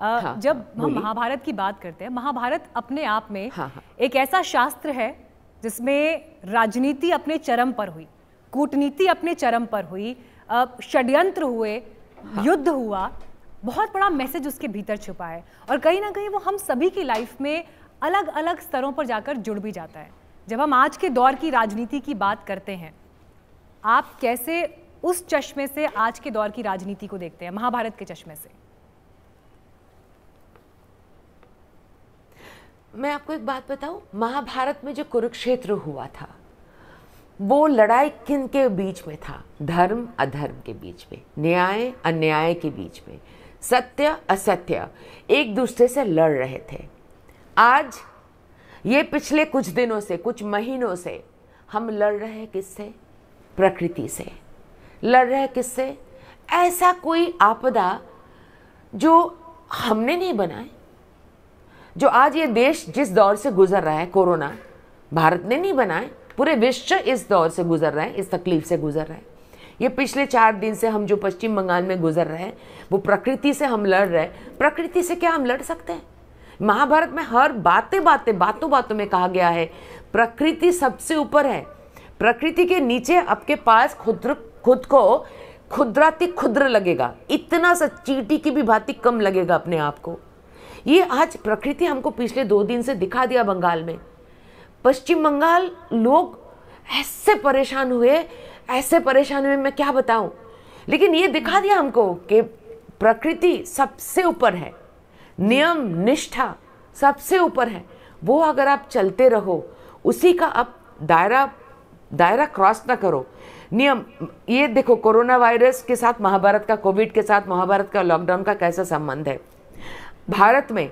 हाँ, जब हाँ, हम महाभारत की बात करते हैं महाभारत अपने आप में हाँ, हाँ. एक ऐसा शास्त्र है जिसमें राजनीति अपने चरम पर हुई कूटनीति अपने चरम पर हुई षड्यंत्र हुए हाँ. युद्ध हुआ बहुत बड़ा मैसेज उसके भीतर छुपा है और कहीं ना कहीं वो हम सभी की लाइफ में अलग अलग स्तरों पर जाकर जुड़ भी जाता है जब हम आज के दौर की राजनीति की बात करते हैं आप कैसे उस चश्मे से आज के दौर की राजनीति को देखते हैं महाभारत के चश्मे से मैं आपको एक बात बताऊं महाभारत में जो कुरुक्षेत्र हुआ था वो लड़ाई किन के बीच में था धर्म अधर्म के बीच में न्याय अन्याय के बीच में सत्य असत्य एक दूसरे से लड़ रहे थे आज ये पिछले कुछ दिनों से कुछ महीनों से हम लड़ रहे हैं किससे प्रकृति से लड़ रहे हैं किससे ऐसा कोई आपदा जो हमने नहीं बनाए जो आज ये देश जिस दौर से गुजर रहा है कोरोना भारत ने नहीं बनाए पूरे विश्व इस दौर से गुजर रहा है इस तकलीफ से गुजर रहा है ये पिछले चार दिन से हम जो पश्चिम बंगाल में गुजर रहे हैं वो प्रकृति से हम लड़ रहे हैं प्रकृति से क्या हम लड़ सकते हैं महाभारत में हर बातें बातें बातों बातों में कहा गया है प्रकृति सबसे ऊपर है प्रकृति के नीचे आपके पास खुद खुद को खुदराती खुद्र लगेगा इतना सा चीटी की भी भांति कम लगेगा अपने आप को ये आज प्रकृति हमको पिछले दो दिन से दिखा दिया बंगाल में पश्चिम बंगाल लोग ऐसे परेशान हुए ऐसे परेशान हुए मैं क्या बताऊं लेकिन ये दिखा दिया हमको कि प्रकृति सबसे ऊपर है नियम निष्ठा सबसे ऊपर है वो अगर आप चलते रहो उसी का आप दायरा दायरा क्रॉस ना करो नियम ये देखो कोरोना वायरस के साथ महाभारत का कोविड के साथ महाभारत का लॉकडाउन का कैसा संबंध है भारत में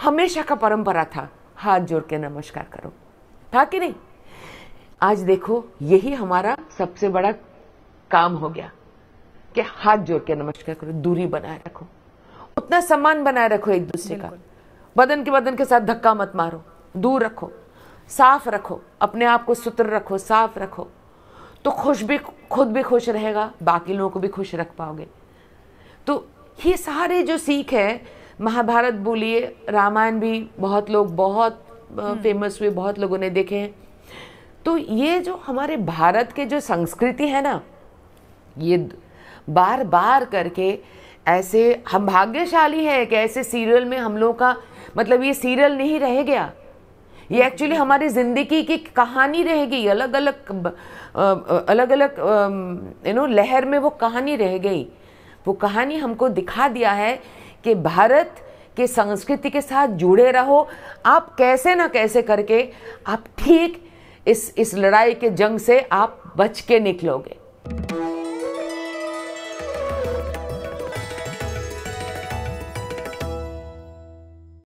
हमेशा का परंपरा था हाथ जोड़ के नमस्कार करो था कि नहीं आज देखो यही हमारा सबसे बड़ा काम हो गया कि हाथ जोड़ के नमस्कार करो दूरी बनाए रखो उतना सम्मान बनाए रखो एक दूसरे का बदन के बदन के साथ धक्का मत मारो दूर रखो साफ रखो अपने आप को सुत्र रखो साफ रखो तो खुश भी खुद भी खुश रहेगा बाकी लोगों को भी खुश रख पाओगे तो ये सारे जो सीख है महाभारत बोलिए रामायण भी बहुत लोग बहुत फेमस हम्म। हुए बहुत लोगों ने देखे हैं तो ये जो हमारे भारत के जो संस्कृति है ना ये बार बार करके ऐसे हम भाग्यशाली हैं कि ऐसे सीरियल में हम लोगों का मतलब ये सीरियल नहीं रह गया ये एक्चुअली हमारी ज़िंदगी की कहानी रहेगी अलग अलग अलग अलग यू नो लहर में वो कहानी रह गई वो कहानी हमको दिखा दिया है कि भारत के संस्कृति के साथ जुड़े रहो आप कैसे ना कैसे करके आप ठीक इस इस लड़ाई के जंग से आप बच के निकलोगे